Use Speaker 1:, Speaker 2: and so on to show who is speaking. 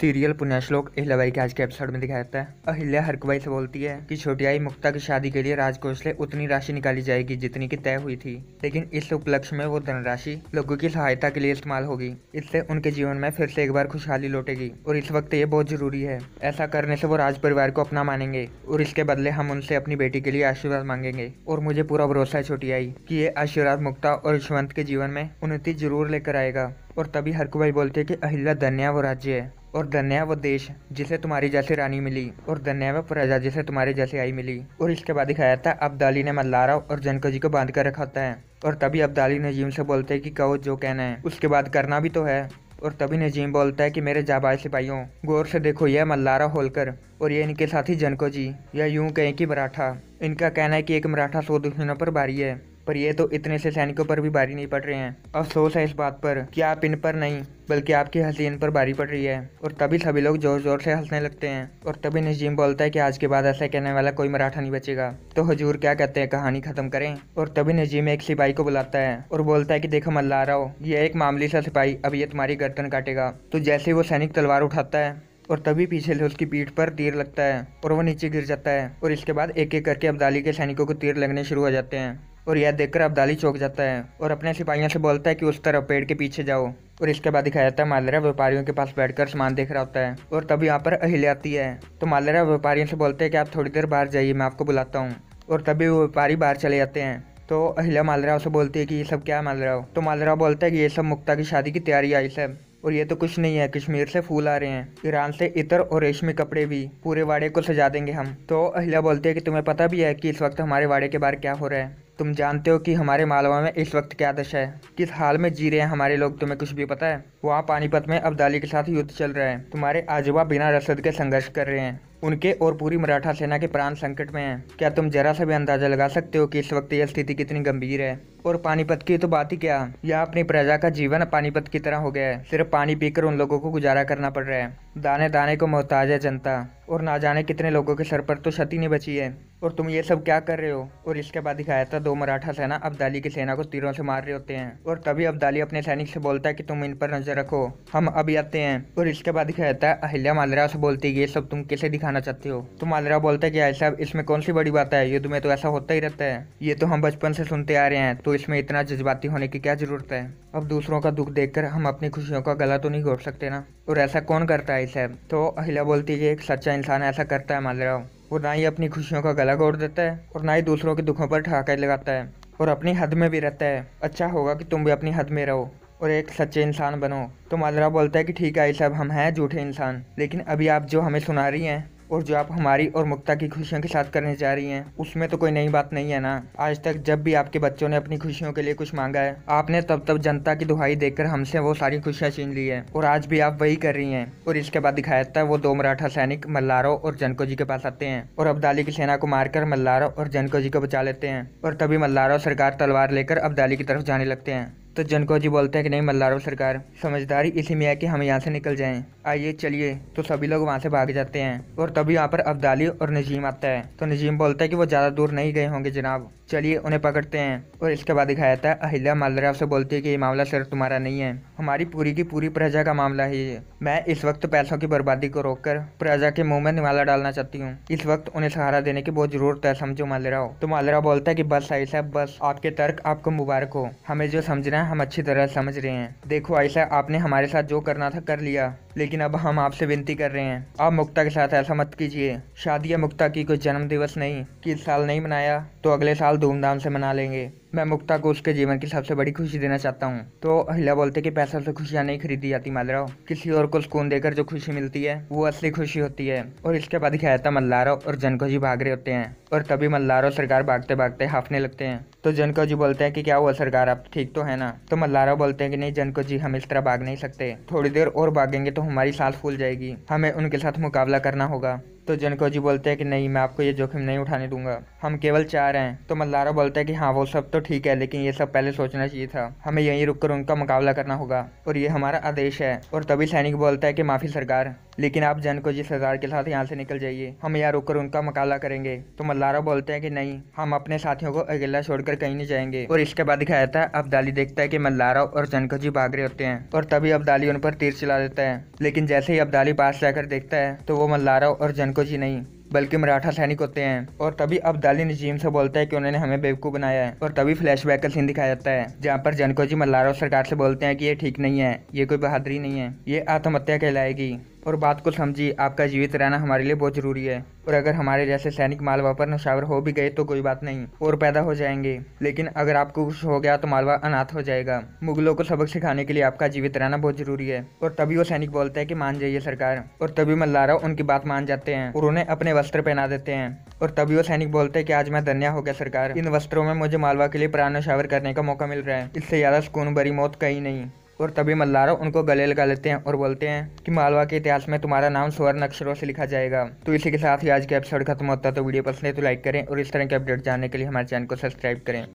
Speaker 1: serial पुण्य श्लोक अहिल्याबाई के आज के एपिसोड में दिखाया जाता है अहिल्या हरकबाई से बोलती है कि छोटियाई मुक्ता की शादी के लिए से उतनी राशि निकाली जाएगी जितनी की तय हुई थी लेकिन इस उपलक्ष्य में वो धनराशि लोगों की सहायता के लिए इस्तेमाल होगी इससे उनके जीवन में फिर से एक बार खुशहाली लौटेगी और इस वक्त ये बहुत जरूरी है ऐसा करने से वो राज परिवार को अपना मानेंगे और इसके बदले हम उनसे अपनी बेटी के लिए आशीर्वाद मांगेंगे और मुझे पूरा भरोसा है छोटियाई की ये आशीर्वाद मुक्ता और यशवंत के जीवन में उन्नति जरूर लेकर आएगा और तभी हरकुबाई बोलते हैं कि अहिल्या धन्या वो राज्य है और धन्य है वो देश जिसे तुम्हारी जैसी रानी मिली और धन्य है वो प्रजा जिसे तुम्हारे जैसी आई मिली और इसके बाद दिखाया था अब्दाली ने मल्लारा और जनको जी को बांध कर रखा होता है और तभी अब्दाली नजीम से बोलते हैं कि कहो जो कहना है उसके बाद करना भी तो है और तभी नजीम बोलता है कि मेरे जाबाज सिपाहियों गौर से देखो यह मल्लारा होलकर और ये इनके साथी जनको जी या यूं कहें कि मराठा इनका कहना है कि एक मराठा सौ दुश्मनों पर भारी है पर ये तो इतने से सैनिकों पर भी बारी नहीं पड़ रहे हैं अफसोस है इस बात पर कि आप इन पर नहीं बल्कि आपकी हसीन पर बारी पड़ रही है और तभी सभी लोग जोर जोर से हंसने लगते हैं और तभी नजीम बोलता है कि आज के बाद ऐसा कहने वाला कोई मराठा नहीं बचेगा तो हजूर क्या कहते हैं कहानी खत्म करें और तभी नजीम एक सिपाही को बुलाता है और बोलता है कि देखो मल्ला रहो ये एक मामली सा सिपाही अब ये तुम्हारी गर्दन काटेगा तो जैसे वो सैनिक तलवार उठाता है और तभी पीछे से उसकी पीठ पर तीर लगता है और वो नीचे गिर जाता है और इसके बाद एक एक करके अब्दाली के सैनिकों को तीर लगने शुरू हो जाते हैं और यह देखकर अब्दाली चौक जाता है और अपने सिपाहियों से बोलता है कि उस तरफ पेड़ के पीछे जाओ और इसके बाद दिखाया जाता है मालरा व्यापारियों के पास बैठकर सामान देख रहा होता है और तब यहाँ पर अहिल्या आती है तो मालरा व्यापारियों से बोलते हैं कि आप थोड़ी देर बाहर जाइए मैं आपको बुलाता हूँ और तभी वो व्यापारी बाहर चले जाते हैं तो अहिल्या मालराव से बोलती है कि ये सब क्या मालेराव तो मालेराव बोलता है कि ये सब मुक्ता की शादी की तैयारी आई सब और ये तो कुछ नहीं है कश्मीर से फूल आ रहे हैं ईरान से इतर और रेशमी कपड़े भी पूरे वाड़े को सजा देंगे हम तो अहिल्या बोलते हैं कि तुम्हें पता भी है कि इस वक्त हमारे वाड़े के बाहर क्या हो रहा है तुम जानते हो कि हमारे मालवा में इस वक्त क्या दशा है किस हाल में जी रहे हैं हमारे लोग तुम्हें कुछ भी पता है वहाँ पानीपत में अब्दाली के साथ युद्ध चल रहा है तुम्हारे आजवा बिना रसद के संघर्ष कर रहे हैं उनके और पूरी मराठा सेना के प्राण संकट में हैं क्या तुम जरा सा भी अंदाजा लगा सकते हो कि इस वक्त यह स्थिति कितनी गंभीर है और पानीपत की तो बात ही क्या यह अपनी प्रजा का जीवन पानीपत की तरह हो गया है सिर्फ पानी पीकर उन लोगों को गुजारा करना पड़ रहा है दाने दाने को मोहताज है जनता और ना जाने कितने लोगों के सर पर तो क्षति नहीं बची है और तुम ये सब क्या कर रहे हो और इसके बाद दिखाया था दो मराठा सेना अब्दाली की सेना को तीरों से मार रहे होते हैं और तभी अब्दाली अपने सैनिक से बोलता है कि तुम इन पर नजर रखो हम अभी आते हैं और इसके बाद दिखाया था अहिल्या मालरा से बोलती है ये सब तुम किसे दिखाना चाहते हो तो मालरा बोलता है कि साहब इसमें कौन सी बड़ी बात है युद्ध में तो ऐसा होता ही रहता है ये तो हम बचपन से सुनते आ रहे हैं तो इसमें इतना जज्बाती होने की क्या जरूरत है अब दूसरों का दुख देख हम अपनी खुशियों का गला तो नहीं घोट सकते ना और ऐसा कौन करता है इसे तो अहिल्या बोलती है एक सच्चा इंसान ऐसा करता है मालराव वो ना ही अपनी खुशियों का गला घोड़ देता है और ना ही दूसरों के दुखों पर ठहाके लगाता है और अपनी हद में भी रहता है अच्छा होगा कि तुम भी अपनी हद में रहो और एक सच्चे इंसान बनो तो माजरा बोलता है कि ठीक है साहब हम हैं झूठे इंसान लेकिन अभी आप जो हमें सुना रही हैं और जो आप हमारी और मुक्ता की खुशियों के साथ करने जा रही हैं उसमें तो कोई नई बात नहीं है ना आज तक जब भी आपके बच्चों ने अपनी खुशियों के लिए कुछ मांगा है आपने तब तब जनता की दुहाई देकर हमसे वो सारी खुशियाँ छीन ली है और आज भी आप वही कर रही हैं और इसके बाद दिखाया जाता है वो दो मराठा सैनिक मल्लारो और जनको जी के पास आते हैं और अब्दाली की सेना को मारकर मल्लारो और जनको जी को बचा लेते हैं और तभी मल्लारो सरकार तलवार लेकर अब्दाली की तरफ जाने लगते हैं तो जनको जी बोलते हैं कि नहीं मल्लारो सरकार समझदारी इसी में है कि हम यहाँ से निकल जाएं आइए चलिए तो सभी लोग वहाँ से भाग जाते हैं और तभी यहाँ पर अब्दाली और नजीम आता है तो नजीम बोलता है कि वो ज़्यादा दूर नहीं गए होंगे जनाब चलिए उन्हें पकड़ते हैं और इसके बाद दिखाया जाता है अहिल्या मालरा से बोलती है कि ये मामला सिर्फ तुम्हारा नहीं है हमारी पूरी की पूरी प्रजा का मामला है ये मैं इस वक्त पैसों की बर्बादी को रोककर प्रजा के मुंह में निवाला डालना चाहती हूँ इस वक्त उन्हें सहारा देने की बहुत जरूरत है समझो मालरा तो मालरा बोलता है कि बस आई साहब बस आपके तर्क आपको मुबारक हो हमें जो समझना हम अच्छी तरह समझ रहे हैं देखो आयशा आपने हमारे साथ जो करना था कर लिया लेकिन अब हम आपसे विनती कर रहे हैं आप मुक्ता के साथ ऐसा मत कीजिए शादी या मुक्ता की कोई जन्मदिवस नहीं कि इस साल नहीं मनाया तो अगले साल धूमधाम से मना लेंगे मैं मुक्ता को उसके जीवन की सबसे बड़ी खुशी देना चाहता हूँ तो अहिला बोलते कि पैसा से खुशियाँ नहीं खरीदी जाती मालराव किसी और को सुकून देकर जो खुशी मिलती है वो असली खुशी होती है और इसके बाद खैता मल्लारो और जनको जी भाग रहे होते हैं और तभी मल्लारो सरकार भागते भागते हाफने लगते हैं तो जनको जी बोलते हैं कि क्या हुआ सरकार आप ठीक तो है ना तो मल्लारो बोलते हैं कि नहीं जनको जी हम इस तरह भाग नहीं सकते थोड़ी देर और भागेंगे तो हमारी सांस फूल जाएगी हमें उनके साथ मुकाबला करना होगा तो जनको जी बोलते हैं कि नहीं मैं आपको ये जोखिम नहीं उठाने दूंगा हम केवल चार हैं तो मल्लारा बोलता है कि हाँ वो सब तो ठीक है लेकिन ये सब पहले सोचना चाहिए था हमें यहीं रुककर उनका मुकाबला करना होगा और ये हमारा आदेश है और तभी सैनिक बोलता है कि माफ़ी सरकार लेकिन आप जन को जिस हज़ार के साथ यहाँ से निकल जाइए हम यहाँ रुक कर उनका मुकाबला करेंगे तो मल्लारा बोलते हैं कि नहीं हम अपने साथियों को अकेला छोड़कर कहीं नहीं जाएंगे और इसके बाद दिखाया जाता है अब्दाली देखता है कि मल्लारा और जनको जी भाग रहे होते हैं और तभी अब्दाली उन पर तीर चला देता है लेकिन जैसे ही अब्दाली पास जाकर देखता है तो वो मल्लारा और जनको जी नहीं बल्कि मराठा सैनिक होते हैं और तभी अब्दाली नजीम से बोलता है कि उन्होंने हमें बेवकूफ़ बनाया है और तभी फ्लैशबैक का सीन दिखाया जाता है जहाँ पर जनको जी मल्लारा सरकार से बोलते हैं कि ये ठीक नहीं है ये कोई बहादुरी नहीं है ये आत्महत्या कहलाएगी और बात को समझिए आपका जीवित रहना हमारे लिए बहुत जरूरी है और अगर हमारे जैसे सैनिक मालवा पर नशावर हो भी गए तो कोई बात नहीं और पैदा हो जाएंगे लेकिन अगर आपको कुछ हो गया तो मालवा अनाथ हो जाएगा मुगलों को सबक सिखाने के लिए आपका जीवित रहना बहुत जरूरी है और तभी वो सैनिक बोलते हैं कि मान जाइए सरकार और तभी मल्लारा उनकी बात मान जाते हैं और उन्हें अपने वस्त्र पहना देते हैं और तभी वो सैनिक बोलते हैं कि आज मैं धन्य हो गया सरकार इन वस्त्रों में मुझे मालवा के लिए प्राण नशावर करने का मौका मिल रहा है इससे ज्यादा सुकून भरी मौत कहीं नहीं और तभी मल्लारों उनको गले लगा लेते हैं और बोलते हैं कि मालवा के इतिहास में तुम्हारा नाम स्वर्ण अक्षरों से लिखा जाएगा तो इसी के साथ ही आज का एपिसोड खत्म होता है तो वीडियो पसंद है तो लाइक करें और इस तरह के अपडेट जानने के लिए हमारे चैनल को सब्सक्राइब करें